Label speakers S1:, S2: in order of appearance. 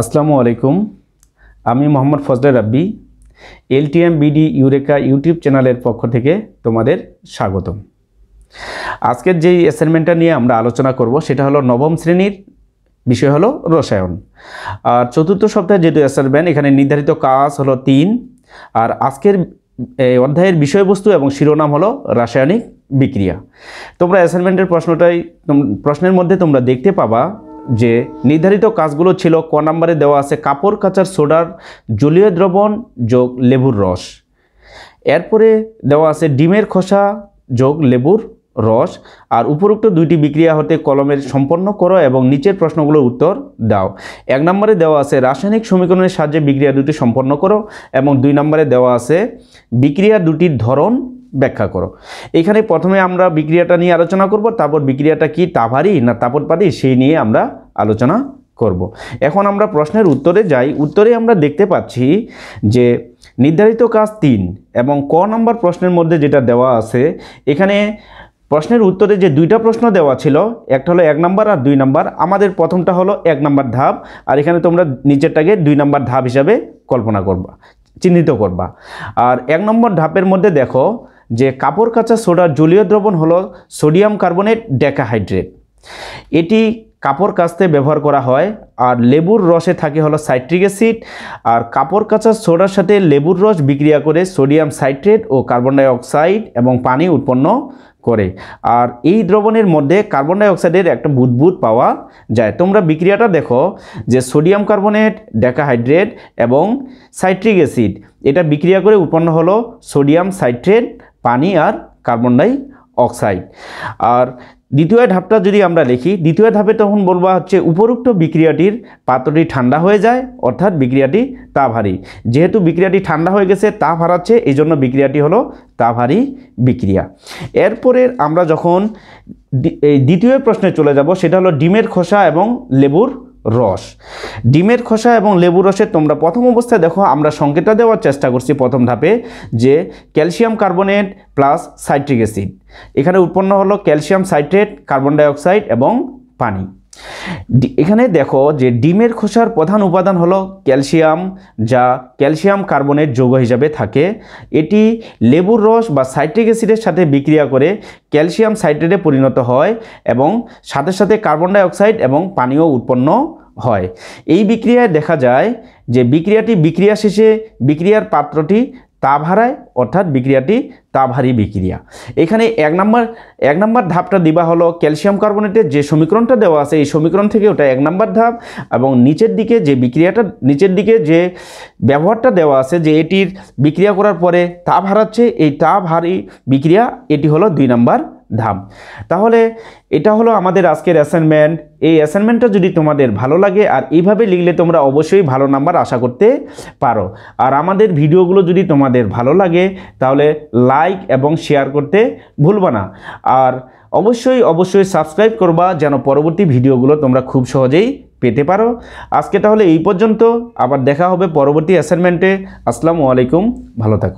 S1: আসসালামু আলাইকুম আমি Mohammad Fazle Rabbi LTM BD Eureka YouTube চ্যানেলের পক্ষ থেকে তোমাদের স্বাগতম আজকের যেই অ্যাসাইনমেন্টটা নিয়ে আমরা আলোচনা করব সেটা হলো নবম শ্রেণীর বিষয় হলো রসায়ন আর চতুর্থ সপ্তাহে যেহেতু অ্যাসাইনমেন্ট এখানে নির্ধারিত কাজ হলো তিন আর আজকের অধ্যায়ের বিষয়বস্তু এবং শিরোনাম হলো রাসায়নিক বিক্রিয়া তোমরা অ্যাসাইনমেন্টের প্রশ্নটাই প্রশ্নের মধ্যে তোমরা দেখতে পাবা যে নির্ধারিত কাজগুলো ছিল ক নম্বরে দেওয়া আছে কাপড় কাচার সোডার জলীয় দ্রবণ যোগ লেবুর রস এরপরে দেওয়া আছে ডিমের খোসা যোগ লেবুর রস আর উপরোক্ত দুইটি বিক্রিয়া হতে কলমের সম্পন্ন করো এবং নিচের প্রশ্নগুলোর উত্তর দাও এক নম্বরে দেওয়া আছে রাসায়নিক সমীকরণের সাহায্যে বিক্রিয়া দুটি সম্পন্ন করো এবং দুই নম্বরে দেওয়া আছে বিক্রিয়া দুটির ধরন ব্যাখ্যা করো এখানে প্রথমে আমরা বিক্রিয়াটা নিয়ে আলোচনা করব তারপর বিক্রিয়াটা কি তাভারি না তাপতপাতি সেই নিয়ে আমরা আলোচনা করব। এখন আমরা প্রশ্নের উত্তরে যাই উত্তরে আমরা দেখতে পাচ্ছি যে নির্ধারিত কাজ তিন এবং ক নম্বর প্রশ্নের মধ্যে যেটা দেওয়া আছে এখানে প্রশ্নের উত্তরে যে দুইটা প্রশ্ন দেওয়া ছিল একটা হলো এক নম্বর আর দুই নম্বর আমাদের প্রথমটা হলো এক নম্বর ধাপ আর এখানে তোমরা নিচেরটাকে দুই নম্বর ধাপ হিসাবে কল্পনা করবা চিহ্নিত করবা আর এক নম্বর ধাপের মধ্যে দেখো যে কাপড় কাচা সোডার জলীয় দ্রবণ হলো সোডিয়াম কার্বনেট ডেকাহাইড্রেট এটি কাপড় কাচতে ব্যবহার করা হয় আর লেবুর রসে থাকে হলো সাইট্রিক অ্যাসিড আর কাপড় কাচার সোডার সাথে লেবুর রস বিক্রিয়া করে সোডিয়াম সাইট্রেট ও কার্বন ডাইঅক্সাইড এবং পানি উৎপন্ন করে আর এই দ্রবণের মধ্যে কার্বন ডাইঅক্সাইডের একটা বুদবুদ পাওয়া যায় তোমরা বিক্রিয়াটা দেখো যে সোডিয়াম কার্বনেট ডেকাহাইড্রেট এবং সাইট্রিক অ্যাসিড এটা বিক্রিয়া করে উৎপন্ন হলো সোডিয়াম সাইট্রেট পানি আর কার্বন ডাই অক্সাইড আর দ্বিতীয় ধাপটা যদি আমরা লিখি দ্বিতীয় ধাপে তখন বলবা হচ্ছে উপরুক্ত বিক্রিয়াটির পাত্রটি ঠান্ডা হয়ে যায় অর্থাৎ বিক্রিয়াটি তাপহারি যেহেতু বিক্রিয়াটি ঠান্ডা হয়ে গেছে তাপ হারাচ্ছে এই জন্য বিক্রিয়াটি হলো তাপহারি বিক্রিয়া এরপরে আমরা যখন দ্বিতীয় প্রশ্নে চলে যাব সেটা হলো ডিমের খোসা এবং লেবুর রস ডিমের খোসা এবং লেবু রসে তোমরা প্রথম অবস্থায় দেখো আমরা সংকেতটা দেওয়ার চেষ্টা করছি প্রথম ধাপে যে calcium carbonate plus citric acid এখানে উৎপন্ন হলো ক্যালসিয়াম সাইট্রেট কার্বন ডাইঅক্সাইড এবং পানি এখানে দেখো যে ডিমের খোসার প্রধান উপাদান হলো ক্যালসিয়াম যা ক্যালসিয়াম কার্বনের যৌগ হিসাবে থাকে এটি লেবুর রস বা সাইট্রিক অ্যাসিডের সাথে বিক্রিয়া করে ক্যালসিয়াম সাইট্রেটে পরিণত হয় এবং সাথে সাথে কার্বন ডাইঅক্সাইড এবং পানীয় উৎপন্ন হয় এই বিক্রিয়ায় দেখা যায় যে বিক্রিয়াটি বিক্রিয়া শেষে বিক্রিয়ার পাত্রটি তাপ হারায় অর্থাৎ বিক্রিয়াটি তাপহারি বিক্রিয়া এখানে এক নম্বর এক নম্বর ধাপটা দিবা হলো ক্যালসিয়াম কার্বনেটের যে সমীকরণটা দেওয়া আছে এই সমীকরণ থেকে ওটা এক নম্বর ধাপ এবং নিচের দিকে যে বিক্রিয়াটা নিচের দিকে যে ব্যবহারটা দেওয়া আছে যে এটির বিক্রিয়া করার পরে তাপ হারাচ্ছে এই তাপ হারি বিক্রিয়া এটি হলো দুই নম্বর ধাপ তাহলে এটা হলো আমাদের আজকের অ্যাসাইনমেন্ট এই অ্যাসাইনমেন্টটা যদি তোমাদের ভালো লাগে আর এইভাবে লিখলে তোমরা অবশ্যই ভালো নাম্বার আশা করতে পারো আর আমাদের ভিডিওগুলো যদি তোমাদের ভালো লাগে তাহলে লাইক এবং শেয়ার করতে ভুলবা না আর অবশ্যই অবশ্যই সাবস্ক্রাইব করবা যেন পরবর্তী ভিডিওগুলো তোমরা খুব সহজেই পেতে পারো আজকে তাহলে এই পর্যন্ত আবার দেখা হবে পরবর্তী অ্যাসাইনমেন্টে আসসালামু আলাইকুম ভালো থাকো